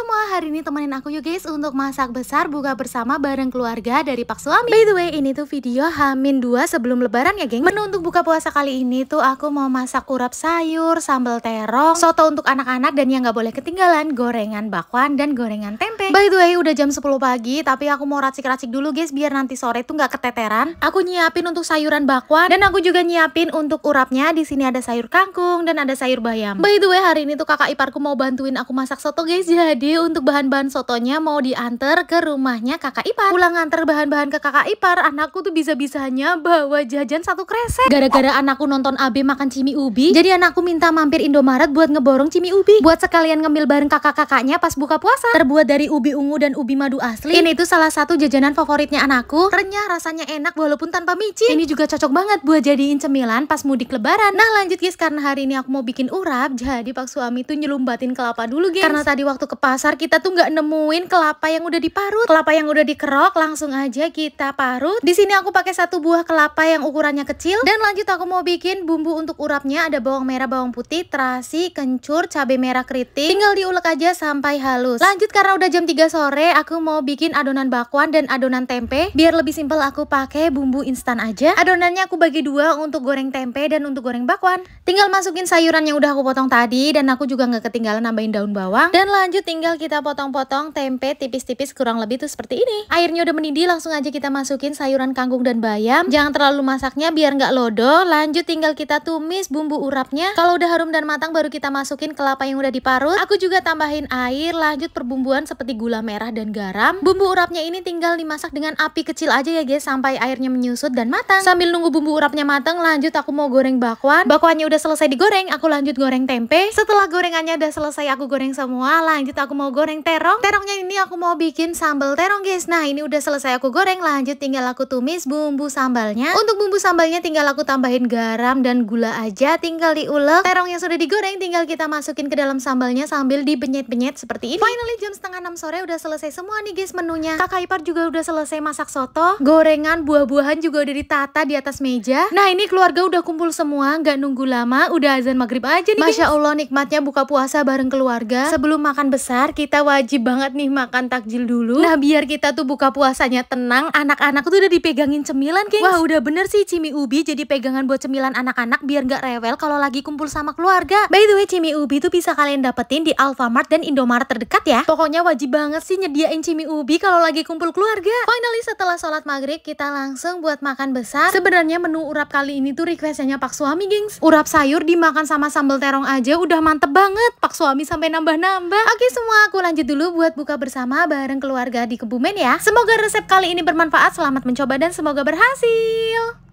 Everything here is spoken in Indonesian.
semua, hari ini temenin aku yuk guys untuk masak besar buka bersama bareng keluarga dari pak suami By the way, ini tuh video Hamin 2 sebelum lebaran ya geng Menu untuk buka puasa kali ini tuh aku mau masak urap sayur, sambal terong, soto untuk anak-anak Dan yang gak boleh ketinggalan, gorengan bakwan dan gorengan tempe By the way, udah jam 10 pagi, tapi aku mau racik-racik dulu guys biar nanti sore tuh gak keteteran Aku nyiapin untuk sayuran bakwan dan aku juga nyiapin untuk urapnya Di sini ada sayur kangkung dan ada sayur bayam By the way, hari ini tuh kakak iparku mau bantuin aku masak soto guys Jadi untuk bahan-bahan sotonya mau diantar ke rumahnya kakak ipar. Pulang antar bahan-bahan ke kakak ipar, anakku tuh bisa-bisanya bawa jajan satu kresek. Gara-gara anakku nonton AB makan cimi ubi, jadi anakku minta mampir Indomaret buat ngeborong cimi ubi. Buat sekalian ngemil bareng kakak-kakaknya pas buka puasa. Terbuat dari ubi ungu dan ubi madu asli. Ini tuh salah satu jajanan favoritnya anakku. Renyah, rasanya enak walaupun tanpa micin. Ini juga cocok banget buat jadiin cemilan pas mudik lebaran. Nah lanjut guys, karena hari ini aku mau bikin urap, jadi pak suami tuh nyelumbatin kelapa dulu guys. Karena tadi waktu ke pas pasar kita tuh nggak nemuin kelapa yang udah diparut. Kelapa yang udah dikerok langsung aja kita parut. Di sini aku pakai satu buah kelapa yang ukurannya kecil. Dan lanjut aku mau bikin bumbu untuk urapnya. Ada bawang merah, bawang putih, terasi, kencur, cabai merah keriting. Tinggal diulek aja sampai halus. Lanjut karena udah jam 3 sore aku mau bikin adonan bakwan dan adonan tempe. Biar lebih simpel aku pakai bumbu instan aja. Adonannya aku bagi dua untuk goreng tempe dan untuk goreng bakwan. Tinggal masukin sayuran yang udah aku potong tadi. Dan aku juga nggak ketinggalan nambahin daun bawang. Dan lanjut tinggal Tinggal kita potong-potong tempe tipis-tipis kurang lebih tuh seperti ini. Airnya udah mendidih, langsung aja kita masukin sayuran kangkung dan bayam. Jangan terlalu masaknya biar nggak lodo. Lanjut tinggal kita tumis bumbu urapnya. Kalau udah harum dan matang baru kita masukin kelapa yang udah diparut. Aku juga tambahin air, lanjut perbumbuan seperti gula merah dan garam. Bumbu urapnya ini tinggal dimasak dengan api kecil aja ya guys sampai airnya menyusut dan matang. Sambil nunggu bumbu urapnya matang, lanjut aku mau goreng bakwan. Bakwannya udah selesai digoreng, aku lanjut goreng tempe. Setelah gorengannya udah selesai aku goreng semua, lanjut aku aku mau goreng terong. Terongnya ini aku mau bikin sambal terong guys. Nah ini udah selesai aku goreng, lanjut tinggal aku tumis bumbu sambalnya. Untuk bumbu sambalnya tinggal aku tambahin garam dan gula aja, tinggal diulek. Terong yang sudah digoreng tinggal kita masukin ke dalam sambalnya sambil dibenyet-benyet seperti ini. Finally jam setengah enam sore udah selesai semua nih guys menunya. Kakak ipar juga udah selesai masak soto, gorengan, buah-buahan juga udah ditata di atas meja. Nah ini keluarga udah kumpul semua, Gak nunggu lama, udah azan maghrib aja nih. Masya guys. Allah nikmatnya buka puasa bareng keluarga sebelum makan besar kita wajib banget nih makan takjil dulu. Nah biar kita tuh buka puasanya tenang, anak-anak tuh udah dipegangin cemilan, Kings. Wah udah bener sih cimi ubi jadi pegangan buat cemilan anak-anak biar gak rewel kalau lagi kumpul sama keluarga. By the way, cimi ubi tuh bisa kalian dapetin di Alfamart dan Indomaret terdekat ya. Pokoknya wajib banget sih nyediain cimi ubi kalau lagi kumpul keluarga. Finally setelah sholat maghrib kita langsung buat makan besar. Sebenarnya menu urap kali ini tuh requestnya pak suami, gengs. Urap sayur dimakan sama sambal terong aja udah mantep banget. Pak suami sampai nambah-nambah. Oke semua semua, aku lanjut dulu buat buka bersama bareng keluarga di Kebumen ya. Semoga resep kali ini bermanfaat, selamat mencoba dan semoga berhasil.